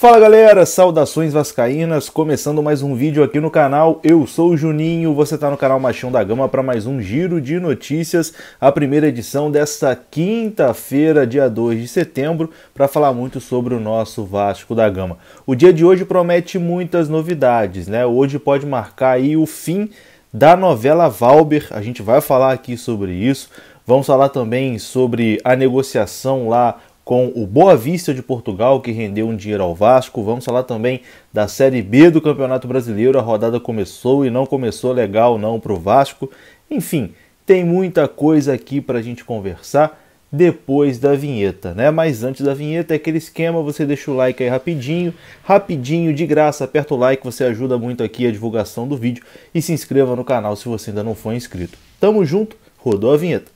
Fala galera, saudações vascaínas, começando mais um vídeo aqui no canal. Eu sou o Juninho, você está no canal Machão da Gama para mais um giro de notícias, a primeira edição desta quinta-feira, dia 2 de setembro, para falar muito sobre o nosso Vasco da Gama. O dia de hoje promete muitas novidades, né? Hoje pode marcar aí o fim da novela Valber, a gente vai falar aqui sobre isso. Vamos falar também sobre a negociação lá com o Boa Vista de Portugal, que rendeu um dinheiro ao Vasco. Vamos falar também da Série B do Campeonato Brasileiro. A rodada começou e não começou legal não para o Vasco. Enfim, tem muita coisa aqui para a gente conversar depois da vinheta, né? Mas antes da vinheta é aquele esquema, você deixa o like aí rapidinho, rapidinho, de graça, aperta o like, você ajuda muito aqui a divulgação do vídeo e se inscreva no canal se você ainda não for inscrito. Tamo junto, rodou a vinheta.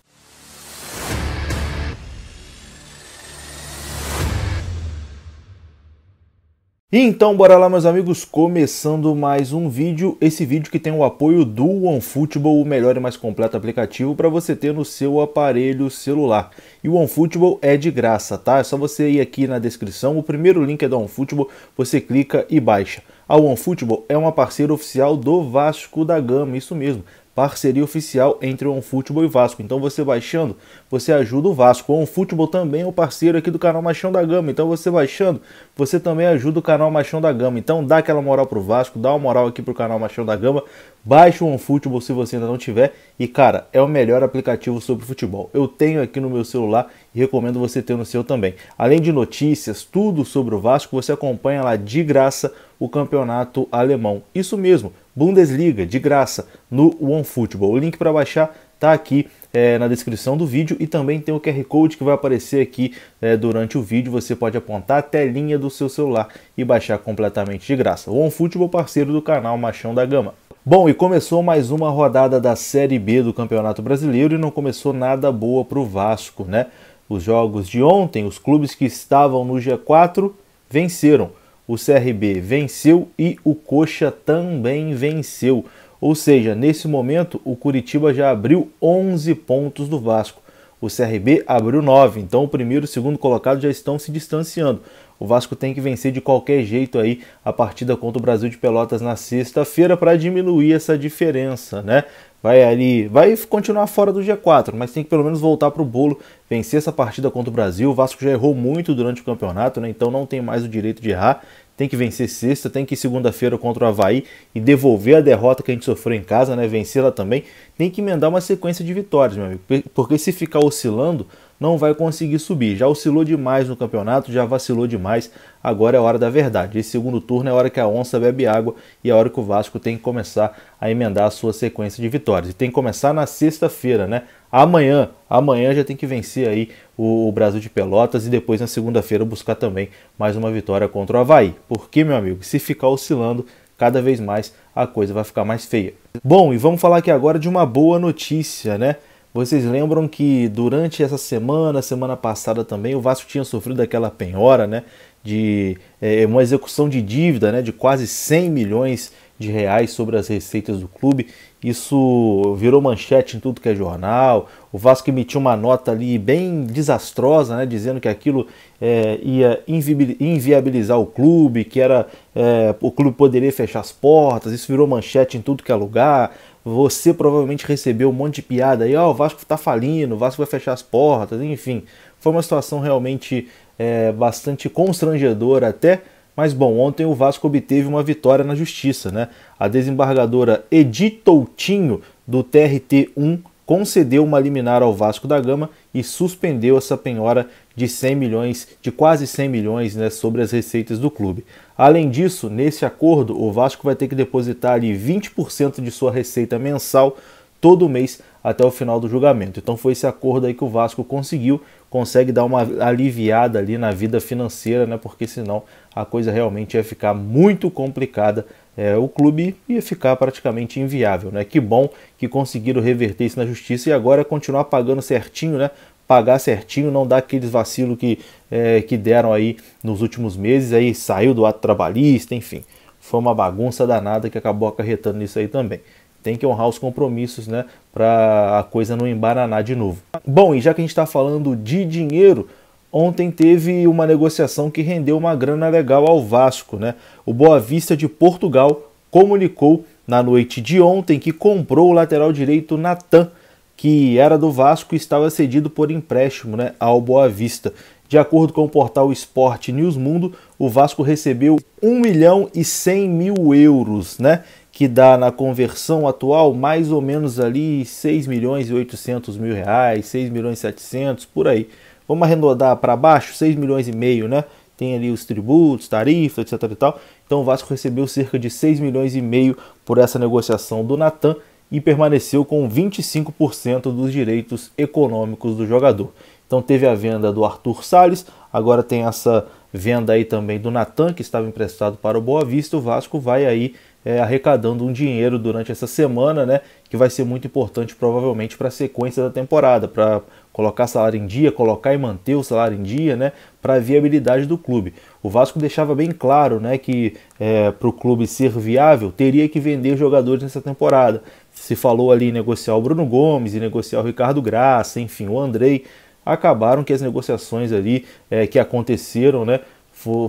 Então bora lá meus amigos, começando mais um vídeo, esse vídeo que tem o apoio do OneFootball, o melhor e mais completo aplicativo para você ter no seu aparelho celular. E o OneFootball é de graça, tá? É só você ir aqui na descrição, o primeiro link é do OneFootball, você clica e baixa. A OneFootball é uma parceira oficial do Vasco da Gama, isso mesmo parceria oficial entre o OneFootball e Vasco. Então você baixando, você ajuda o Vasco. O OneFootball também é um parceiro aqui do canal Machão da Gama. Então você baixando, você também ajuda o canal Machão da Gama. Então dá aquela moral pro Vasco, dá uma moral aqui pro canal Machão da Gama. Baixe o OneFootball se você ainda não tiver. E cara, é o melhor aplicativo sobre futebol. Eu tenho aqui no meu celular e recomendo você ter no seu também. Além de notícias, tudo sobre o Vasco, você acompanha lá de graça o campeonato alemão. Isso mesmo, Bundesliga, de graça, no OneFootball. O link para baixar está aqui é, na descrição do vídeo e também tem o QR Code que vai aparecer aqui é, durante o vídeo. Você pode apontar a telinha do seu celular e baixar completamente de graça. O OneFootball, parceiro do canal Machão da Gama. Bom, e começou mais uma rodada da Série B do Campeonato Brasileiro e não começou nada boa para o Vasco, né? Os jogos de ontem, os clubes que estavam no G4 venceram o CRB venceu e o Coxa também venceu. Ou seja, nesse momento o Curitiba já abriu 11 pontos do Vasco. O CRB abriu 9, então o primeiro e o segundo colocado já estão se distanciando. O Vasco tem que vencer de qualquer jeito aí a partida contra o Brasil de Pelotas na sexta-feira para diminuir essa diferença, né? Vai ali, vai continuar fora do G4, mas tem que pelo menos voltar para o bolo, vencer essa partida contra o Brasil. O Vasco já errou muito durante o campeonato, né? Então não tem mais o direito de errar tem que vencer sexta, tem que ir segunda-feira contra o Havaí e devolver a derrota que a gente sofreu em casa, né? Vencê-la também. Tem que emendar uma sequência de vitórias, meu amigo. Porque se ficar oscilando, não vai conseguir subir. Já oscilou demais no campeonato, já vacilou demais. Agora é hora da verdade. Esse segundo turno é a hora que a onça bebe água e é a hora que o Vasco tem que começar a emendar a sua sequência de vitórias. E tem que começar na sexta-feira, né? Amanhã, amanhã já tem que vencer aí o, o Brasil de Pelotas e depois na segunda-feira buscar também mais uma vitória contra o Havaí. Porque, meu amigo, se ficar oscilando, cada vez mais a coisa vai ficar mais feia. Bom, e vamos falar aqui agora de uma boa notícia, né? Vocês lembram que durante essa semana, semana passada também, o Vasco tinha sofrido aquela penhora, né? De é, é uma execução de dívida, né? De quase 100 milhões de reais sobre as receitas do clube. Isso virou manchete em tudo que é jornal. O Vasco emitiu uma nota ali bem desastrosa, né, dizendo que aquilo é, ia inviabilizar o clube, que era é, o clube poderia fechar as portas. Isso virou manchete em tudo que é lugar. Você provavelmente recebeu um monte de piada aí, ó, oh, o Vasco está falindo, o Vasco vai fechar as portas, enfim. Foi uma situação realmente é, bastante constrangedora até mas bom, ontem o Vasco obteve uma vitória na justiça, né? A desembargadora Edith Toutinho, do TRT1, concedeu uma liminar ao Vasco da Gama e suspendeu essa penhora de 100 milhões, de quase 100 milhões, né, sobre as receitas do clube. Além disso, nesse acordo, o Vasco vai ter que depositar ali 20% de sua receita mensal todo mês até o final do julgamento. Então foi esse acordo aí que o Vasco conseguiu, consegue dar uma aliviada ali na vida financeira, né? Porque senão a coisa realmente ia ficar muito complicada. É, o clube ia ficar praticamente inviável, né? Que bom que conseguiram reverter isso na justiça e agora continuar pagando certinho, né? pagar certinho, não dar aqueles vacilos que, é, que deram aí nos últimos meses, aí saiu do ato trabalhista, enfim. Foi uma bagunça danada que acabou acarretando nisso aí também tem que honrar os compromissos, né? Para a coisa não embaranar de novo. Bom, e já que a gente está falando de dinheiro, ontem teve uma negociação que rendeu uma grana legal ao Vasco, né? O Boa Vista de Portugal comunicou na noite de ontem que comprou o lateral direito Natan, que era do Vasco e estava cedido por empréstimo né, ao Boa Vista. De acordo com o portal Esporte News Mundo, o Vasco recebeu 1 milhão e 100 mil euros, né? Que dá na conversão atual mais ou menos ali 6 milhões e 800 mil reais, 6 milhões e 700, por aí. Vamos arredondar para baixo, 6 milhões e meio, né? Tem ali os tributos, tarifas, etc e tal. Então o Vasco recebeu cerca de 6 milhões e meio por essa negociação do Natan e permaneceu com 25% dos direitos econômicos do jogador. Então teve a venda do Arthur Salles, agora tem essa venda aí também do Natan, que estava emprestado para o Boa Vista. O Vasco vai aí é, arrecadando um dinheiro durante essa semana, né? Que vai ser muito importante provavelmente para a sequência da temporada, para colocar salário em dia, colocar e manter o salário em dia, né? Para a viabilidade do clube. O Vasco deixava bem claro, né, que é, para o clube ser viável teria que vender jogadores nessa temporada. Se falou ali em negociar o Bruno Gomes, e negociar o Ricardo Graça, enfim, o Andrei acabaram que as negociações ali é, que aconteceram, né,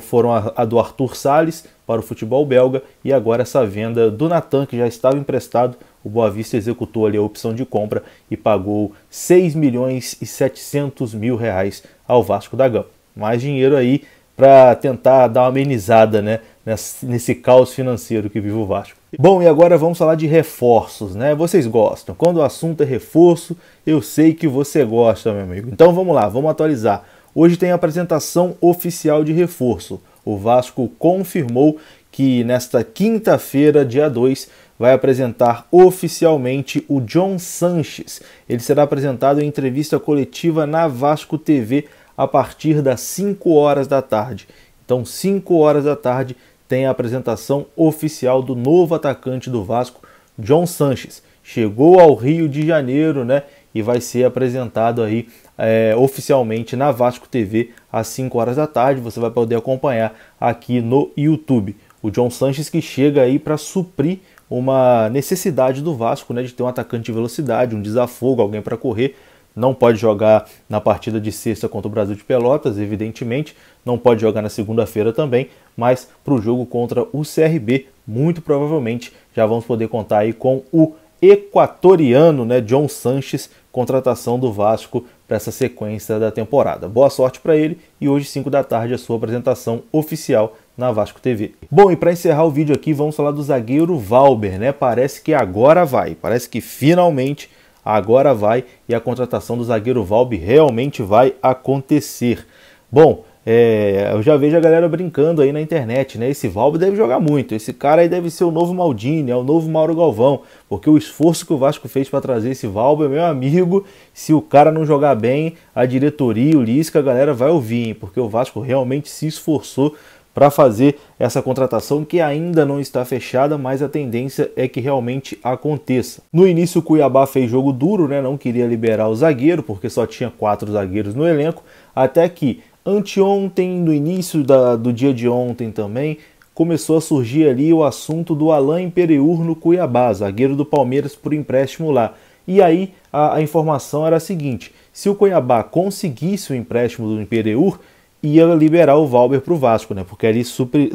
foram a, a, do Arthur Salles para o futebol belga e agora essa venda do Natan, que já estava emprestado, o Boa Vista executou ali a opção de compra e pagou 6 milhões e 700 mil reais ao Vasco da Gama. Mais dinheiro aí para tentar dar uma amenizada né, nesse, nesse caos financeiro que vive o Vasco. Bom, e agora vamos falar de reforços, né? Vocês gostam. Quando o assunto é reforço, eu sei que você gosta, meu amigo. Então vamos lá, vamos atualizar. Hoje tem a apresentação oficial de reforço. O Vasco confirmou que nesta quinta-feira, dia 2, vai apresentar oficialmente o John Sanches. Ele será apresentado em entrevista coletiva na Vasco TV a partir das 5 horas da tarde. Então, 5 horas da tarde tem a apresentação oficial do novo atacante do Vasco, John Sanches. Chegou ao Rio de Janeiro, né? E vai ser apresentado aí é, oficialmente na Vasco TV às 5 horas da tarde. Você vai poder acompanhar aqui no YouTube. O John Sanches que chega aí para suprir uma necessidade do Vasco, né? De ter um atacante de velocidade, um desafogo, alguém para correr não pode jogar na partida de sexta contra o Brasil de Pelotas, evidentemente, não pode jogar na segunda-feira também, mas para o jogo contra o CRB, muito provavelmente já vamos poder contar aí com o equatoriano, né, John Sanches, contratação do Vasco para essa sequência da temporada. Boa sorte para ele e hoje 5 da tarde a sua apresentação oficial na Vasco TV. Bom, e para encerrar o vídeo aqui, vamos falar do zagueiro Valber, né? Parece que agora vai, parece que finalmente agora vai e a contratação do zagueiro Valbi realmente vai acontecer. Bom, é, eu já vejo a galera brincando aí na internet, né? Esse Valbi deve jogar muito. Esse cara aí deve ser o novo Maldini, é o novo Mauro Galvão, porque o esforço que o Vasco fez para trazer esse é meu amigo, se o cara não jogar bem, a diretoria, o Lisca, a galera vai ouvir, hein? porque o Vasco realmente se esforçou para fazer essa contratação que ainda não está fechada, mas a tendência é que realmente aconteça. No início o Cuiabá fez jogo duro, né? não queria liberar o zagueiro porque só tinha quatro zagueiros no elenco, até que anteontem, no início da, do dia de ontem também, começou a surgir ali o assunto do Alain Pereur no Cuiabá, zagueiro do Palmeiras por empréstimo lá. E aí a, a informação era a seguinte, se o Cuiabá conseguisse o empréstimo do Pereur, ia liberar o Valber para o Vasco, né? Porque ele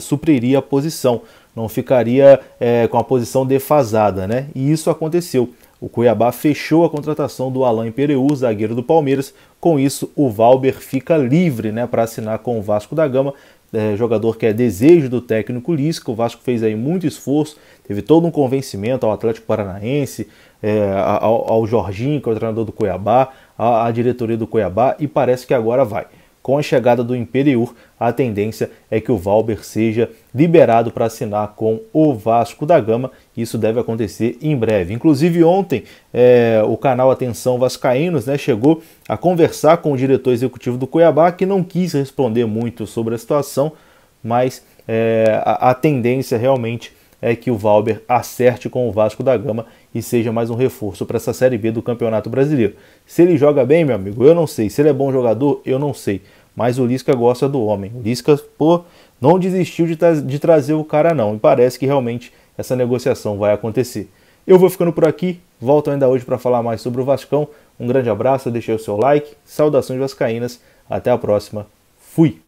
supriria a posição, não ficaria é, com a posição defasada, né? E isso aconteceu. O Cuiabá fechou a contratação do Alain Pereu, zagueiro do Palmeiras. Com isso, o Valber fica livre né, para assinar com o Vasco da Gama. É, jogador que é desejo do técnico Lisca. O Vasco fez aí muito esforço, teve todo um convencimento ao Atlético Paranaense, é, ao, ao Jorginho, que é o treinador do Cuiabá, à, à diretoria do Cuiabá, e parece que agora vai. Com a chegada do Imperiur, a tendência é que o Valber seja liberado para assinar com o Vasco da Gama. Isso deve acontecer em breve. Inclusive, ontem é, o canal Atenção Vascaínos né, chegou a conversar com o diretor executivo do Cuiabá, que não quis responder muito sobre a situação, mas é, a, a tendência realmente é que o Valber acerte com o Vasco da Gama e seja mais um reforço para essa Série B do Campeonato Brasileiro. Se ele joga bem, meu amigo, eu não sei. Se ele é bom jogador, eu não sei mas o Lisca gosta do homem. O Lisca, pô, não desistiu de, tra de trazer o cara, não. E parece que realmente essa negociação vai acontecer. Eu vou ficando por aqui, volto ainda hoje para falar mais sobre o Vascão. Um grande abraço, deixei o seu like, saudações vascaínas, até a próxima, fui!